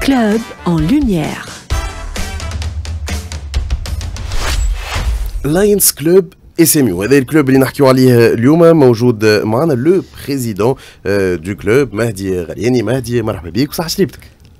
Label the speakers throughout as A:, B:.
A: Club en lumière Lions Club SMU, c'est le club dont nous parlons aujourd'hui. Nous avons le président euh, du club, Mahdi Ghaliani. Euh, Mahdi, bonjour et Ça à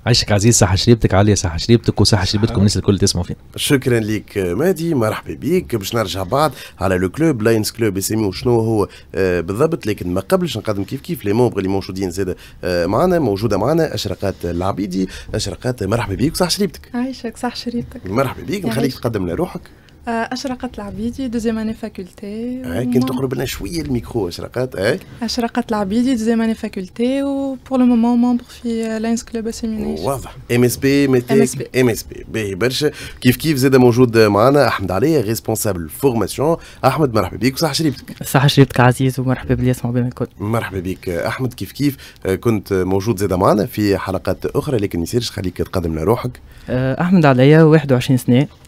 B: عيشك عزيز صح شريبتك عاليه صح
A: شريبتك وصح شريبتكم الناس الكل تسمعوا فينا شكرا لك مادي مرحبا بيك باش نرجع بعد على لو كلوب لاينز كلوب اسمي شنو هو آه، بالضبط لكن ما قبلش نقدم كيف كيف لي مومبر اللي موجودين زاد آه، معنا موجوده معنا اشرقات العبيدي اشرقات مرحبا بيك وصح شريبتك عايشك صح شريبتك مرحبا بيك نخليك تقدم لروحك آه، أشرقت العبيدي دوزيام أني فاكولتي آه كنت تقرب لنا شوية الميكرو أشرقت آه؟ أشرقت العبيدي دوزيام أني فاكولتي وبور لو مومون ممبر في لاينس كلوب سيمينيش واضح ام اس بي ميتيك ام اس بي باهي برشا كيف كيف زاد موجود معنا أحمد علي ريسبونسابل فورماسيون أحمد مرحبا بك وصح شريبتك صح شريبتك عزيز ومرحبا بلي يسمعوا بين الكل مرحبا بك أحمد كيف كيف آه، كنت موجود زاد معنا في حلقات أخرى لكن ما يصيرش خليك تقدم لنا روحك
B: آه، أحمد علي 21 سنة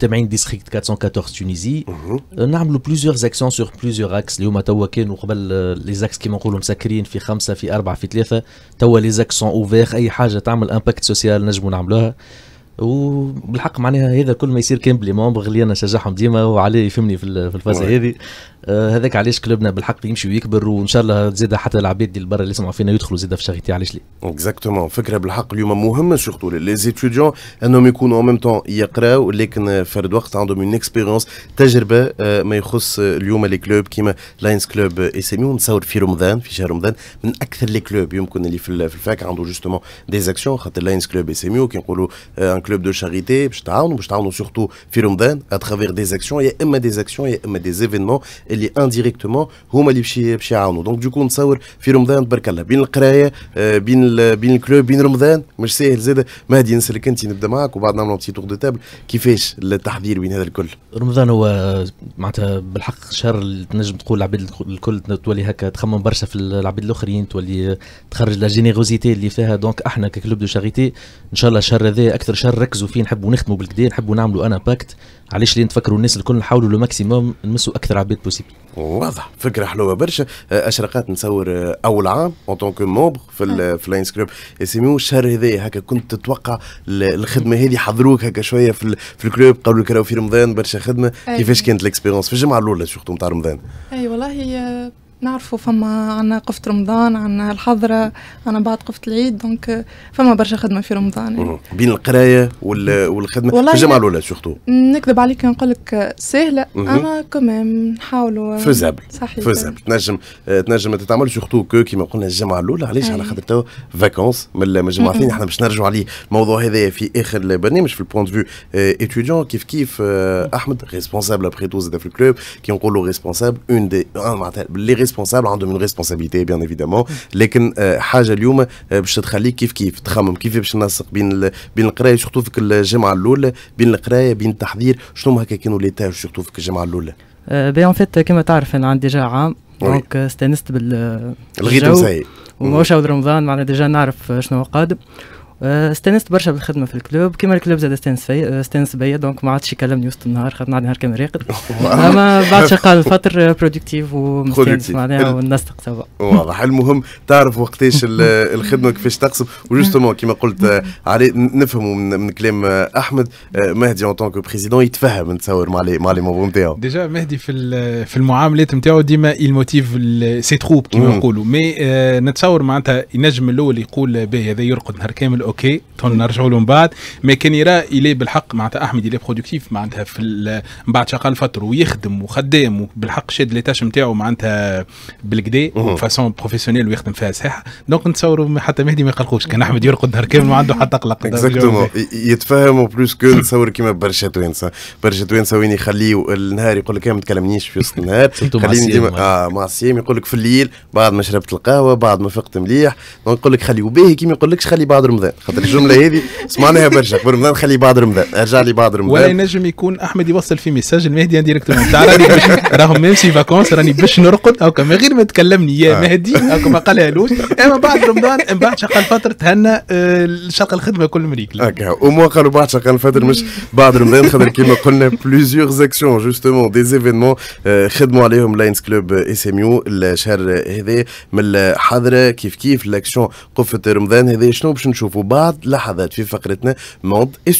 B: تابعين ديستريكت 414 تونيزي نعملوا بلوزيور اكسيون سور بلوزيور اكس اليوم توا كانوا قبل لي euh, زاكس كيما نقولوا مسكرين في خمسه في اربعه في ثلاثه توا لي زاكس سون اوفير اي حاجه تعمل امباكت سوسيال نجموا نعملوها وبالحق معناها هذا كل ما يصير كامب لي مونبر اللي انا نشجعهم ديما وعلي يفهمني في, في الفازه هذه آه هذاك علاش كلوبنا بالحق يمشي ويكبر وان شاء الله
A: زاد حتى العباد اللي برا اللي يسمعوا فينا يدخلوا زاد في شغيتي علاش لي اكزاكتومون فكره بالحق اليوم مهمه سورتو لي زيتيديون انهم يكونوا اون ميم طون يقراوا لكن في الوقت عندهم اون اكسبيرونس تجربه ما يخص اليوم لي كلوب كيما لاينز كلوب اسامي ونتصور في رمضان في شهر رمضان من اكثر لي كلوب يمكن اللي في الفاك عنده جوستومون دي خاطر لاينز كلوب اسامي كي نقولوا كلوب دو شاريتي باش تعاونوا باش تعاونوا سورتو في رمضان اترافير دي زاكسيون يا اما دي زاكسيون يا اما دي زيفينمون اللي انديريكتومون هما اللي باش باش يعاونوا دونك دوكو نصور في رمضان تبارك الله بين القرايه بين بين الكلوب بين رمضان مش ساهل زاد مهدي نسلك انت نبدا معاك وبعد نعملوا بتي تور دو تابل كيفاش التحضير بين هذا الكل رمضان
B: هو معناتها بالحق شهر تنجم تقول العباد الكل تولي هكا تخمم برشا في العباد الاخرين تولي تخرج لا جينيروزيتي اللي فيها دونك احنا ككلوب دو شاريتي ان شاء الله الشهر هذا اكثر شهر نركزوا فيه نحبوا نخدموا بالكدا نحبوا نعملوا انا باكت علاش لين تفكروا الناس الكل نحاولوا لو ماكسيموم نمسوا اكثر عباد بوسيبل
A: واضح فكره حلوه برشا أه، اشرقات نصور أه، اول عام اون طونك مومبر في الفلاين نعم. في اللاينز سيميو الشهر هذا هكا كنت تتوقع الخدمه هذه حضروك هكا شويه في, في الكلوب قالوا لك راهو في رمضان برشا خدمه أيوة. كيفاش كانت الاكسبيرونس في الجمعه الاولى شفتوا نتاع رمضان اي والله نعرفوا فما عنا قفة رمضان عنا الحضرة عنا بعد قفة العيد دونك فما برشا خدمة في رمضان يعني. بين القراية والخدمة في الجامعة الأولى سورتو نكذب عليك نقول لك سهلة أما كمان نحاولوا فيزابل صحيح فيزابل تنجم تنجم تتعمل سورتو كو كيما قلنا الجامعة الأولى علاش على خاطر تو فاكونس من الجامعة الثانية احنا باش نرجعوا عليه الموضوع هذا في آخر البرنامج في البوان دو فيو اتيديون كيف كيف آه، أحمد ريسبونسابل أبخي تو زاد في الكلوب كي نقولوا ريسبونسابل اون دي معناتها اللي ريسبونسابل عندهم ريسبونسابيلتي بيان ايفيدامون لكن آه، حاجه اليوم آه، باش تخليك كيف كيف تخمم كيف باش ننسق بين ال... بين القرايه سورتو في الجامعه الاولى بين القرايه بين التحضير شنو هكا كانوا لي تاج سورتو في الجامعه الاولى
B: آه، بي ان فيت كما تعرف انا عندي ديجا عام دونك استانست بال الغيت ومشاو رمضان معنا ديجا نعرف شنو قادم استانست آه، برشا بالخدمه في الكلوب كيما الكلوب زاد استانس فيا استانس آه، بيا دونك ما عادش يكلمني وسط النهار خاطر نهار كامل راقد
A: اما بعد شقال الفتر برودكتيف ومستانس معناها والناس توا واضح المهم تعرف وقتاش الخدمه كيفاش تقسم وجوستومون كيما قلت آه، علي نفهموا من, من كلام احمد مهدي اون تونك بريزيدون يتفهم نتصور مع لي مع لي موفو نتاعو
B: ديجا مهدي في في المعاملات نتاعو ديما الموتيف سي تروب كيما يقولوا مي نتصور معناتها ينجم الاول يقول باهي هذا يرقد نهار كامل okay تون نرجعوا من بعد مي كان يرى إلي بالحق معناتها احمد إلي برودكتيف معناتها في من بعد شغال فتره ويخدم وخدام وبالحق شاد لي تاش نتاعو معناتها بالكدا فاسون بروفيسيونيل ويخدم فيها صحيح دونك نتصوروا حتى مهدي ما يقلقوش كان احمد يرقد نهار كامل ما عنده حتى قلق اكزاكتومون
A: يتفهموا بلوس كو نتصور كيما برشا توانسه برشا توانسه وين يخليه النهار يقول لك ما تكلمنيش في وسط النهار خليني ديما اه مع سيم يقول لك في الليل بعد ما شربت القهوه بعد ما فقت مليح دونك يقول لك خليه وباهي كيما يقول لكش خلي بعد رمضان خاطر الجمله الجمله هذه سمعناها برشا قبل رمضان خلي بعد رمضان ارجع لي بعد رمضان ولا
B: ينجم يكون احمد يوصل في ميساج المهدي ديريكتومون تاع راني راهم ميمسي فاكونس راني باش نرقد هاكا من غير ما تكلمني يا آه. مهدي هاكا ما قالهالوش اما بعد رمضان من بعد شق فتره تهنى آه، شغل الخدمه كل
A: مريك هكا او قالوا بعد شق فتره مش بعد رمضان خاطر كيما قلنا بليزيور زاكسيون جوستومون دي زيفينمون خدموا عليهم لاينز كلوب اس ام يو الشهر هذا من الحضره كيف كيف لاكسيون قفه رمضان هذا شنو باش نشوفوا بعد لاحظت في فقرتنا مود